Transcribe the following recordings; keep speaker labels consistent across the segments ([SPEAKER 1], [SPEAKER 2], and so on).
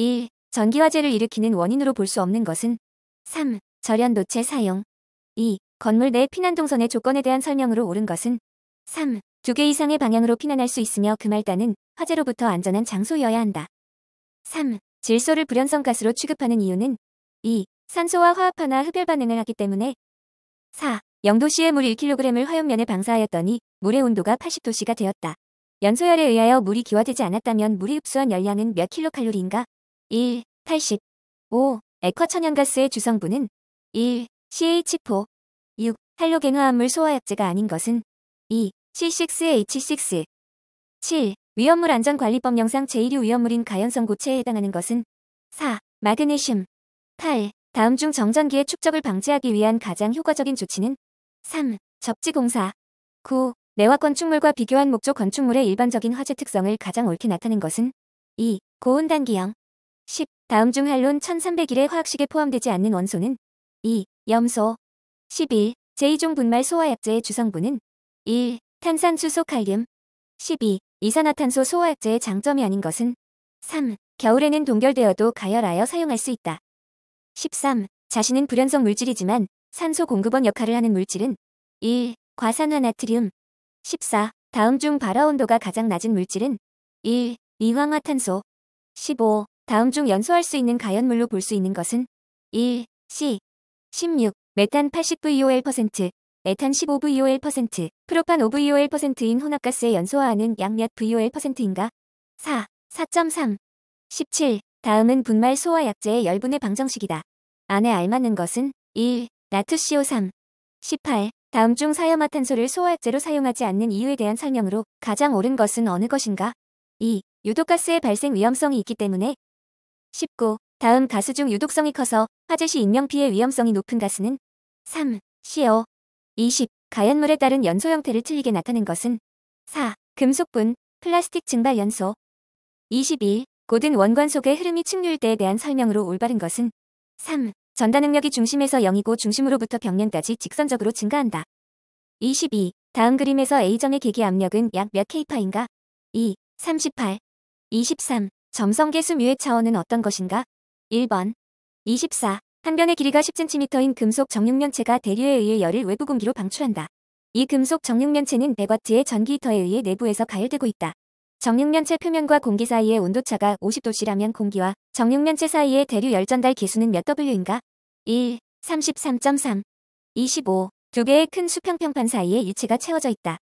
[SPEAKER 1] 1. 전기화재를 일으키는 원인으로 볼 수 없는 것은 3. 절연 노체 사용 2. 건물 내 피난 동선의 조건에 대한 설명으로 옳은 것은 3. 두 개 이상의 방향으로 피난할 수 있으며 그 말단은 화재로부터 안전한 장소여야 한다. 3. 질소를 불연성 가스로 취급하는 이유는 2. 산소와 화합하나 흡열 반응을 하기 때문에 4. 영도씨의 물 1kg을 화염면에 방사하였더니 물의 온도가 80도씨가 되었다. 연소열에 의하여 물이 기화되지 않았다면 물이 흡수한 열량은 몇 킬로칼로리인가? 1. 탈0 5. 액화천연가스의 주성분은 1. CH4 6. 탈로갱화합물 소화약제가 아닌 것은 2. C6H6 7. 위험물 안전관리법 영상 제1류 위험물인 가연성 고체에 해당하는 것은 4. 마그네슘 8. 다음 중 정전기의 축적을 방지하기 위한 가장 효과적인 조치는 3. 접지공사 9. 내화 건축물과 비교한 목조 건축물의 일반적인 화재 특성을 가장 옳게 나타낸 것은 2. 고온단기형 10. 다음 중 할론 1 3 0 0일의 화학식에 포함되지 않는 원소는 2. 염소 11. 제2종 분말 소화약제의 주성분은 1. 탄산수소 칼륨 12. 이산화탄소 소화약제의 장점이 아닌 것은 3. 겨울에는 동결되어도 가열하여 사용할 수 있다. 13. 자신은 불연성 물질이지만 산소 공급원 역할을 하는 물질은 1. 과산화 나트륨 14. 다음 중 발화 온도가 가장 낮은 물질은 1. 이황화탄소 15. 다음 중 연소할 수 있는 가연물로 볼 수 있는 것은 1. C. 16. 메탄 80VOL%, 에탄 15VOL%, 프로판 5VOL%인 혼합가스에 연소화하는 양몇 VOL%인가? 4. 4.3. 17. 다음은 분말 소화 약제의 열분의 방정식이다. 안에 알맞는 것은 1. 나트CO3. 18. 다음 중 사염화탄소를 소화약제로 사용하지 않는 이유에 대한 설명으로 가장 옳은 것은 어느 것인가? 2. 유독가스의 발생 위험성이 있기 때문에 19. 다음 가수 중 유독성이 커서 화재시 인명피해 위험성이 높은 가수는 3. CO 20. 가연물에 따른 연소 형태를 틀리게 나타낸 것은 4. 금속분, 플라스틱 증발 연소 22. 고든 원관 속의 흐름이 측률대에 대한 설명으로 올바른 것은 3. 전단 능력이 중심에서 0이고 중심으로부터 병년까지 직선적으로 증가한다. 22. 다음 그림에서 A점의 기기 압력은 약 몇 k파인가? 2. 38. 23. 점성계수 뮤의 차원은 어떤 것인가? 1번 24. 한 변의 길이가 10cm인 금속 정육면체가 대류에 의해 열을 외부 공기로 방출한다. 이 금속 정육면체는 1 0 0와트의 전기히터에 의해 내부에서 가열되고 있다. 정육면체 표면과 공기 사이의 온도차가 50도씨라면 공기와 정육면체 사이의 대류 열전달 기수는 몇 W인가? 1. 33.3 25. 두 개의 큰 수평평판 사이에 일체가 채워져 있다.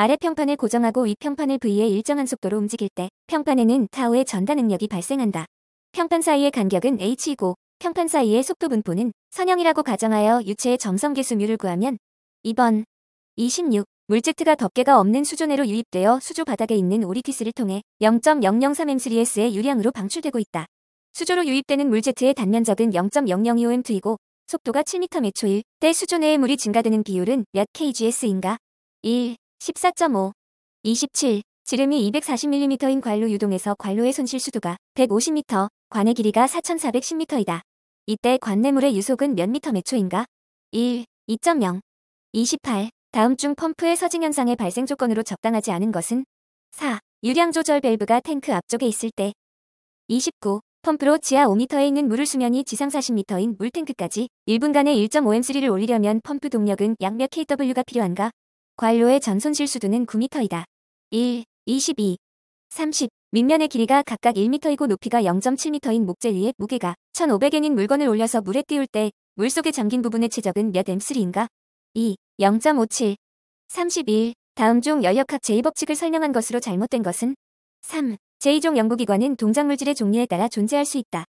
[SPEAKER 1] 아래 평판을 고정하고 위 평판을 V의 일정한 속도로 움직일 때 평판에는 타우의 전단 응력이 발생한다. 평판 사이의 간격은 h이고 평판 사이의 속도 분포는 선형이라고 가정하여 유체의 점성계수뮤를 구하면 2번 26물제트가 덮개가 없는 수조내로 유입되어 수조 바닥에 있는 오리티스를 통해 0.003M3S의 유량으로 방출되고 있다. 수조로 유입되는 물제트의 단면적은 0.002M2이고 속도가 7m 매 초일 때 수조 내의 물이 증가되는 비율은 몇 kgs인가? 1. 14.5 27 지름이 240mm인 관로 유동에서 관로의 손실 수두가 150m, 관의 길이가 4410m이다. 이때 관내물의 유속은 몇 미터 몇 초인가? 1. 2.0 28. 다음 중 펌프의 서징 현상의 발생 조건으로 적당하지 않은 것은? 4. 유량 조절 밸브가 탱크 앞쪽에 있을 때 29. 펌프로 지하 5m에 있는 물을 수면이 지상 40m인 물탱크까지 1분간에 1.5M3를 올리려면 펌프 동력은 약 몇 kW가 필요한가? 관료의 전손 실수두는 9m이다. 1, 22, 30. 밑면의 길이가 각각 1m이고 높이가 0.7m인 목재 위에 무게가 1,500엔인 물건을 올려서 물에 띄울 때 물속에 잠긴 부분의 최적은 몇 M3인가? 2. 0.57 31. 다음 중 열역학 제2법칙을 설명한 것으로 잘못된 것은? 3. 제2종 연구기관은 동작물질의 종류에 따라 존재할 수 있다.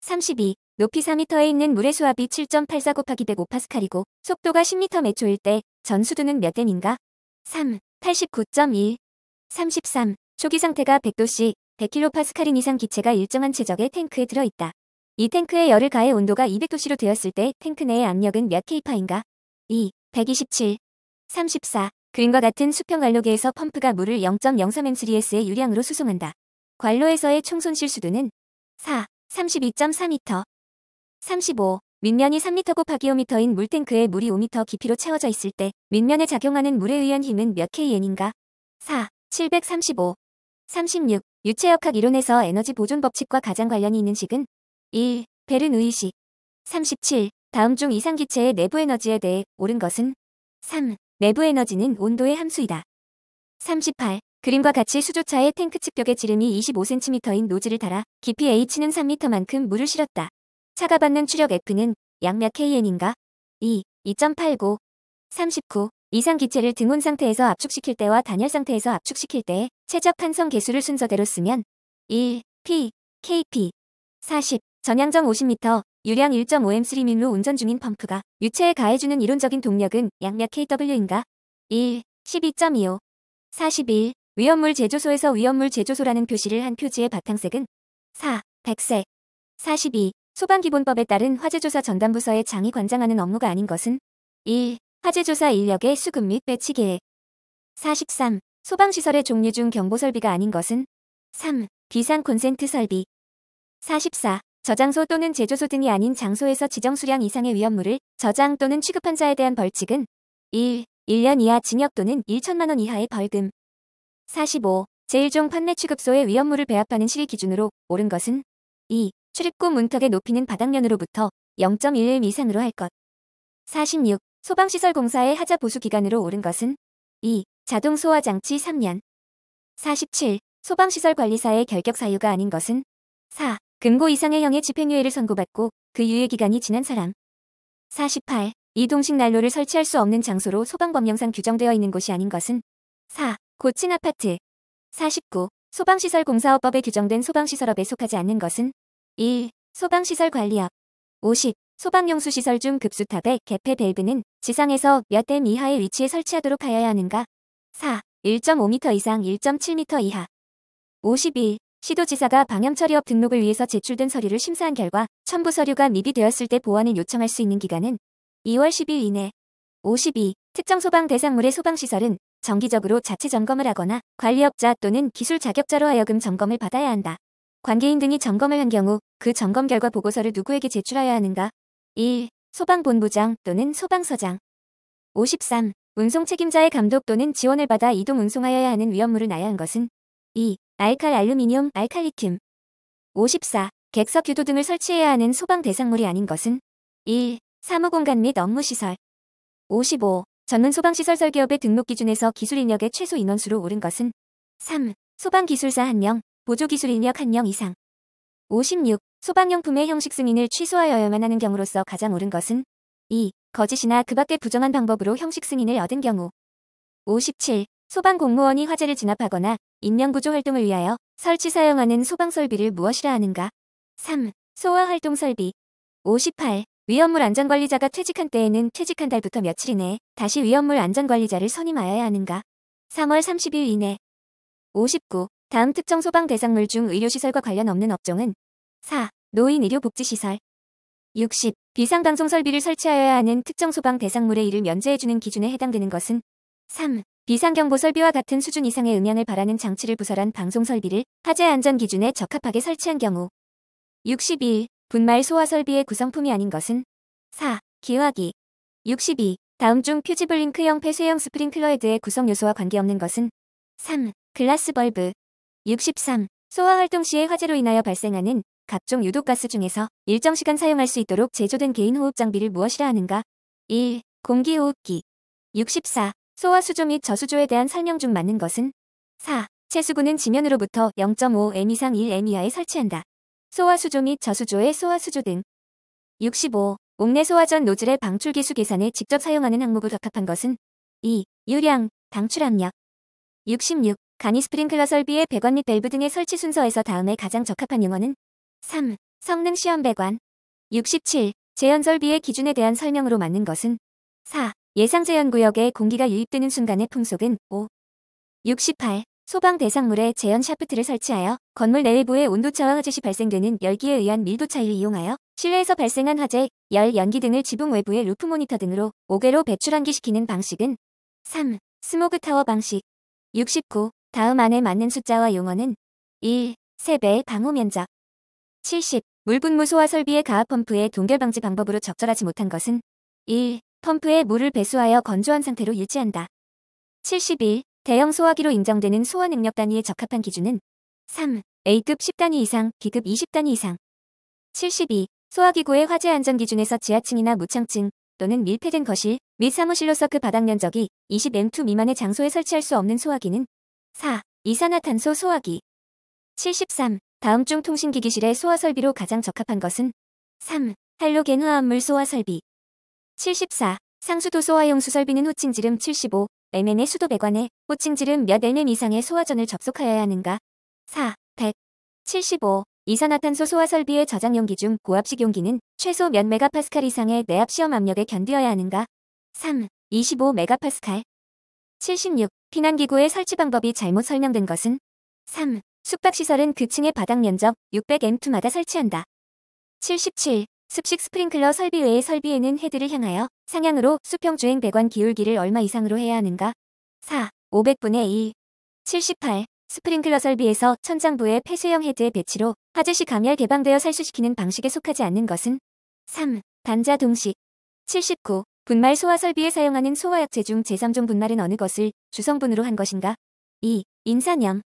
[SPEAKER 1] 32. 높이 4m에 있는 물의 수압이 7.84 곱하기 105파스칼이고 속도가 10m 매초일 때 전수도는 몇 댄인가? 3. 89.1 33. 초기 상태가 100도씨 100kPa인 이상 기체가 일정한 체적의 탱크에 들어있다. 이 탱크의 열을 가해 온도가 200도씨로 되었을 때 탱크 내의 압력은 몇 k파인가? 2. 127 34. 그림과 같은 수평 관로계에서 펌프가 물을 0.03M3S의 유량으로 수송한다. 관로에서의 총 손실 수도는 4. 32.4m 35. 밑면이 3m 곱하기 5m인 물탱크에 물이 5m 깊이로 채워져 있을 때 밑면에 작용하는 물에 의한 힘은 몇 kN인가? 4. 735. 36. 유체역학 이론에서 에너지 보존 법칙과 가장 관련이 있는 식은 1. 베른누이식 37. 다음 중 이상 기체의 내부 에너지에 대해 옳은 것은 3. 내부 에너지는 온도의 함수이다. 38. 그림과 같이 수조차의 탱크 측벽의 지름이 25cm인 노즐을 달아 깊이 H는 3m만큼 물을 실었다. 차가 받는 추력 F는 양력 KN인가 2, 2.89, 39 이상 기체를 등온 상태에서 압축시킬 때와 단열 상태에서 압축시킬 때의 최적 한성 개수를 순서대로 쓰면 1, P, KP 40 전향정 50m, 유량 1.5M3민로 운전 중인 펌프가 유체에 가해주는 이론적인 동력은 양력 KW인가 1, 12.25 41 위험물 제조소에서 위험물 제조소라는 표시를 한 표지의 바탕색은 4, 1 0색42 소방기본법에 따른 화재조사 전담부서의 장이 관장하는 업무가 아닌 것은 1. 화재조사 인력의 수급 및 배치 계획 43. 소방시설의 종류 중 경보설비가 아닌 것은 3. 비상 콘센트 설비 44. 저장소 또는 제조소 등이 아닌 장소에서 지정 수량 이상의 위험물을 저장 또는 취급한 자에 대한 벌칙은 1. 1년 이하 징역 또는 1천만 원 이하의 벌금 45. 제1종 판매 취급소의 위험물을 배합하는 시기 기준으로 옳은 것은 2. 출입구 문턱의 높이는 바닥면으로부터 0.11m 이상으로 할 것. 46. 소방시설 공사의 하자 보수 기간으로 오른 것은 2. 자동 소화 장치 3년. 47. 소방시설 관리사의 결격 사유가 아닌 것은 4. 금고 이상의 형의 집행유예를 선고받고 그 유예 기간이 지난 사람. 48. 이동식 난로를 설치할 수 없는 장소로 소방법령상 규정되어 있는 곳이 아닌 것은 4. 고층 아파트 49. 소방시설 공사업법에 규정된 소방시설업에 속하지 않는 것은 1. 소방시설 관리업 50. 소방용수시설 중 급수탑의 개폐 밸브는 지상에서 몇댐 이하의 위치에 설치하도록 하여야 하는가? 4. 1.5m 이상 1.7m 이하 51. 시도지사가 방염처리업 등록을 위해서 제출된 서류를 심사한 결과 첨부 서류가 미비되었을 때 보완을 요청할 수 있는 기간은 2월 10일 이내 52. 특정 소방 대상물의 소방시설은 정기적으로 자체 점검을 하거나 관리업자 또는 기술 자격자로 하여금 점검을 받아야 한다. 관계인 등이 점검을 한 경우 그 점검 결과 보고서를 누구에게 제출하여야 하는가? 1. 소방본부장 또는 소방서장 53. 운송 책임자의 감독 또는 지원을 받아 이동 운송하여야 하는 위험물을 나야 한 것은 2. 알칼 알루미늄 알칼리튬 54. 객석 유도 등을 설치해야 하는 소방 대상물이 아닌 것은 1. 사무공간 및 업무시설 55. 전문 소방시설 설계업의 등록 기준에서 기술 인력의 최소 인원수로 오른 것은 3. 소방기술사 1명 보조기술 인력 1명 이상 56. 소방용품의 형식 승인을 취소하여야만 하는 경우로서 가장 옳은 것은 2. 거짓이나 그 밖의 부정한 방법으로 형식 승인을 얻은 경우 57. 소방 공무원이 화재를 진압하거나 인명구조 활동을 위하여 설치 사용하는 소방 설비를 무엇이라 하는가 3. 소화 활동 설비 58. 위험물 안전관리자가 퇴직한 때에는 퇴직한 달부터 며칠 이내에 다시 위험물 안전관리자를 선임하여야 하는가 3월 30일 이내 59. 다음 특정 소방 대상물 중 의료시설과 관련 없는 업종은 4. 노인 의료복지시설 60. 비상방송 설비를 설치하여야 하는 특정 소방 대상물의 이를 면제해주는 기준에 해당되는 것은 3. 비상경보 설비와 같은 수준 이상의 음향을 바라는 장치를 부설한 방송 설비를 화재 안전 기준에 적합하게 설치한 경우 61. 분말 소화 설비의 구성품이 아닌 것은 4. 기화기 62. 다음 중 퓨지블링크형 폐쇄형 스프링클러 헤드의 구성 요소와 관계없는 것은 3. 글라스 벌브 63. 소화 활동 시의 화재로 인하여 발생하는 각종 유독가스 중에서 일정 시간 사용할 수 있도록 제조된 개인 호흡 장비를 무엇이라 하는가? 1. 공기 호흡기 64. 소화 수조 및 저수조에 대한 설명 중 맞는 것은 4. 채수구는 지면으로부터 0.5m 이상 1m 이하에 설치한다. 소화 수조 및 저수조의 소화 수조 등 65. 옥내 소화전 노즐의 방출 기수 계산에 직접 사용하는 항목을 적합한 것은 2. 유량, 방출 압력 66. 간이 스프링클러 설비의 배관및 밸브 등의 설치 순서에서 다음에 가장 적합한 용어는 3. 성능 시험 배관 67. 재현 설비의 기준에 대한 설명으로 맞는 것은 4. 예상 재현 구역에 공기가 유입되는 순간의 풍속은 5. 68. 소방 대상물에 재현 샤프트를 설치하여 건물 내외부의 온도차와 화재시 발생되는 열기에 의한 밀도 차이를 이용하여 실내에서 발생한 화재, 열, 연기 등을 지붕 외부의 루프 모니터 등으로 5개로 배출환기시키는 방식은 3. 스모그 타워 방식 69. 다음 안에 맞는 숫자와 용어는 1. 3배의 방호 면적 70. 물분무 소화 설비의 가압 펌프의 동결 방지 방법으로 적절하지 못한 것은 1. 펌프에 물을 배수하여 건조한 상태로 유지한다. 71. 대형 소화기로 인정되는 소화 능력 단위에 적합한 기준은 3. A급 10단위 이상, B급 20단위 이상. 72. 소화기구의 화재 안전 기준에서 지하층이나 무창층 또는 밀폐된 거실 및 사무실로서 그 바닥 면적이 20M2 미만의 장소에 설치할 수 없는 소화기는 4. 이산화탄소 소화기 73. 다음 중 통신기기실의 소화 설비로 가장 적합한 것은 3. 할로겐 화합물 소화 설비 74. 상수도 소화용 수설비는 호칭지름 75, MN의 수도 배관에 호칭지름 몇 m m 이상의 소화전을 접속하여야 하는가 4. 100. 75. 이산화탄소 소화 설비의 저장 용기 중 고압식 용기는 최소 몇 메가파스칼 이상의 내압 시험 압력에 견뎌야 하는가? 3. 25 메가파스칼. 76. 피난기구의 설치 방법이 잘못 설명된 것은 3. 숙박시설은 그 층의 바닥 면적 600M2마다 설치한다. 77. 습식 스프링클러 설비 외의 설비에는 헤드를 향하여 상향으로 수평 주행 배관 기울기를 얼마 이상으로 해야 하는가? 4. 500분의 2. 78. 스프링클러 설비에서 천장부의 폐쇄형 헤드의 배치로 화재시 감열 개방되어 살수시키는 방식에 속하지 않는 것은? 3. 단자 동식. 79. 분말 소화 설비에 사용하는 소화약제 중 제3종 분말은 어느 것을 주성분으로 한 것인가? 2. 인산염.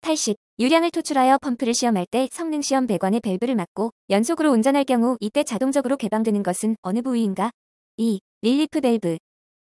[SPEAKER 1] 80. 유량을 토출하여 펌프를 시험할 때 성능 시험 배관에 밸브를 막고 연속으로 운전할 경우 이때 자동적으로 개방되는 것은 어느 부위인가? 2. 릴리프 밸브.